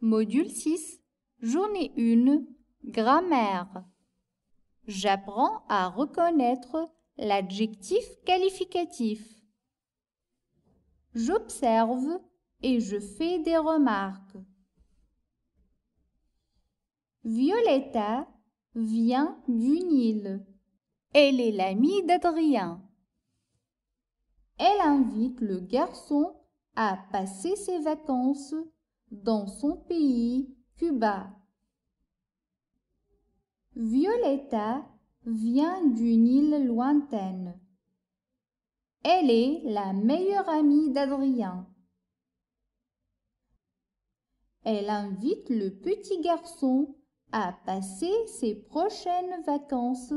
Module 6, journée 1, grammaire. J'apprends à reconnaître l'adjectif qualificatif. J'observe et je fais des remarques. Violetta vient du Nil. Elle est l'amie d'Adrien. Elle invite le garçon à passer ses vacances dans son pays, Cuba. Violetta vient d'une île lointaine. Elle est la meilleure amie d'Adrien. Elle invite le petit garçon à passer ses prochaines vacances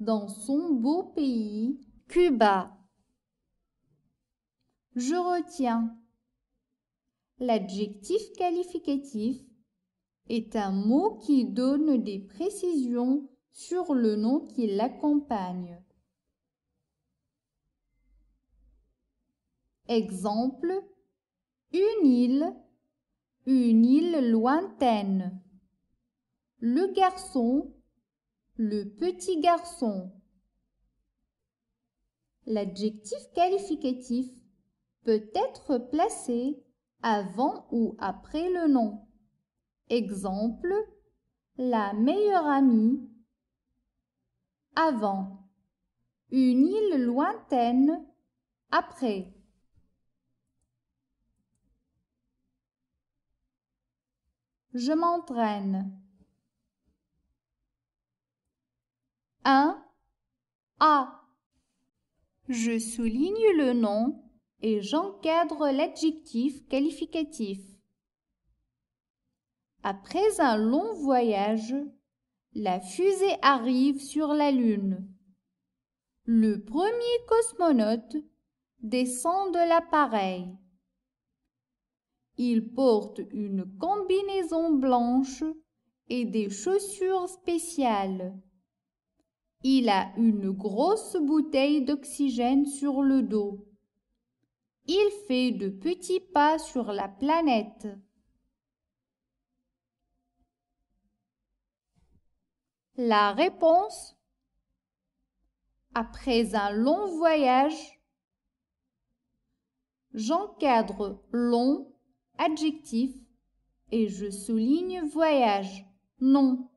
dans son beau pays, Cuba. Je retiens L'adjectif qualificatif est un mot qui donne des précisions sur le nom qui l'accompagne. Exemple Une île, une île lointaine. Le garçon, le petit garçon. L'adjectif qualificatif peut être placé avant ou après le nom. Exemple, la meilleure amie. Avant. Une île lointaine. Après. Je m'entraîne. Un, A. Je souligne le nom et j'encadre l'adjectif qualificatif. Après un long voyage, la fusée arrive sur la Lune. Le premier cosmonaute descend de l'appareil. Il porte une combinaison blanche et des chaussures spéciales. Il a une grosse bouteille d'oxygène sur le dos. Il fait de petits pas sur la planète. La réponse Après un long voyage, j'encadre long, adjectif, et je souligne voyage, non.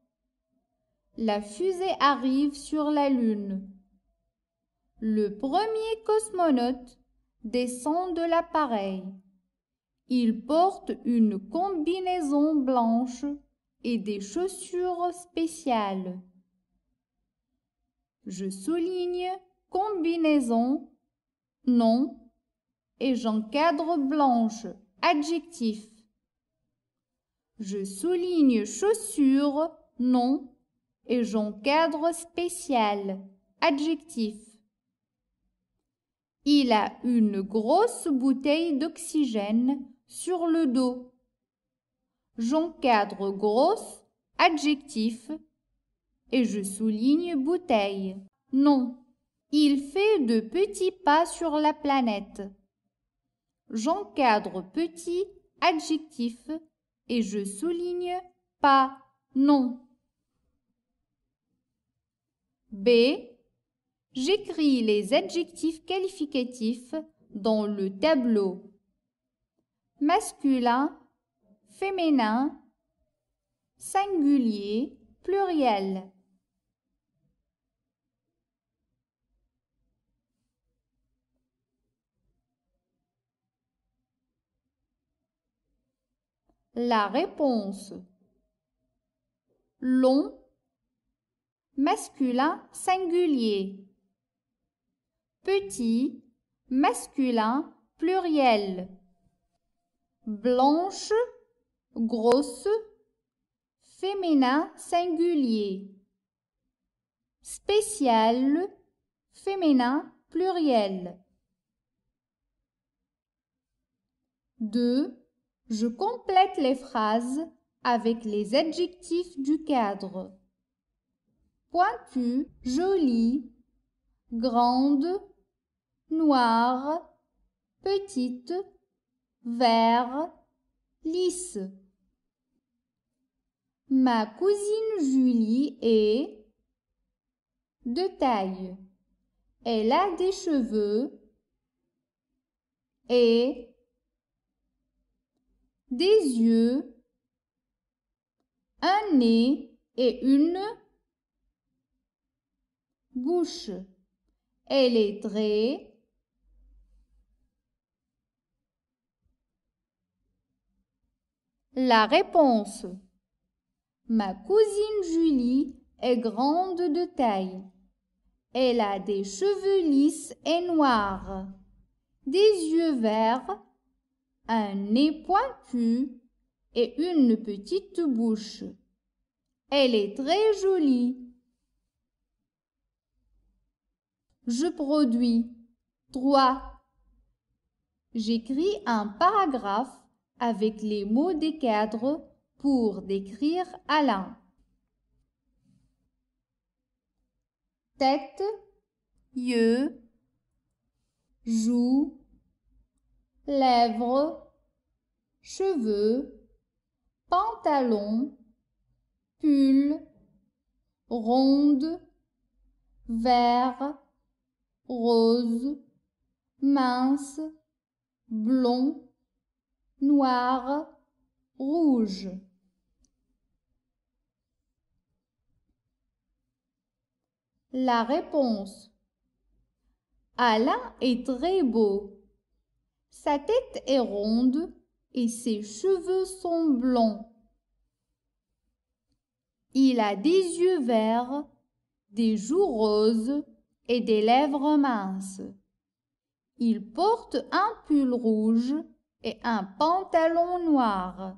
La fusée arrive sur la Lune. Le premier cosmonaute descend de l'appareil. Il porte une combinaison blanche et des chaussures spéciales. Je souligne combinaison, nom et j'encadre blanche, adjectif. Je souligne chaussures, nom et j'encadre spécial, adjectif. Il a une grosse bouteille d'oxygène sur le dos. J'encadre grosse, adjectif, et je souligne bouteille. Non, il fait de petits pas sur la planète. J'encadre petit, adjectif, et je souligne pas, non. B J'écris les adjectifs qualificatifs dans le tableau. Masculin, féminin, singulier, pluriel. La réponse. Long, masculin singulier petit, masculin, pluriel. Blanche, grosse, féminin, singulier. Spécial, féminin, pluriel. 2. Je complète les phrases avec les adjectifs du cadre. Pointu, jolie, grande, noire, petite, vert, lisse. Ma cousine Julie est de taille. Elle a des cheveux et des yeux, un nez et une bouche. Elle est très La réponse Ma cousine Julie est grande de taille. Elle a des cheveux lisses et noirs, des yeux verts, un nez pointu et une petite bouche. Elle est très jolie. Je produis. Trois. J'écris un paragraphe avec les mots des cadres pour décrire Alain. Tête, yeux, joues, lèvres, cheveux, pantalon, pull, ronde, vert, rose, mince, blond, noir, rouge. La réponse. Alain est très beau. Sa tête est ronde et ses cheveux sont blonds. Il a des yeux verts, des joues roses et des lèvres minces. Il porte un pull rouge et un pantalon noir.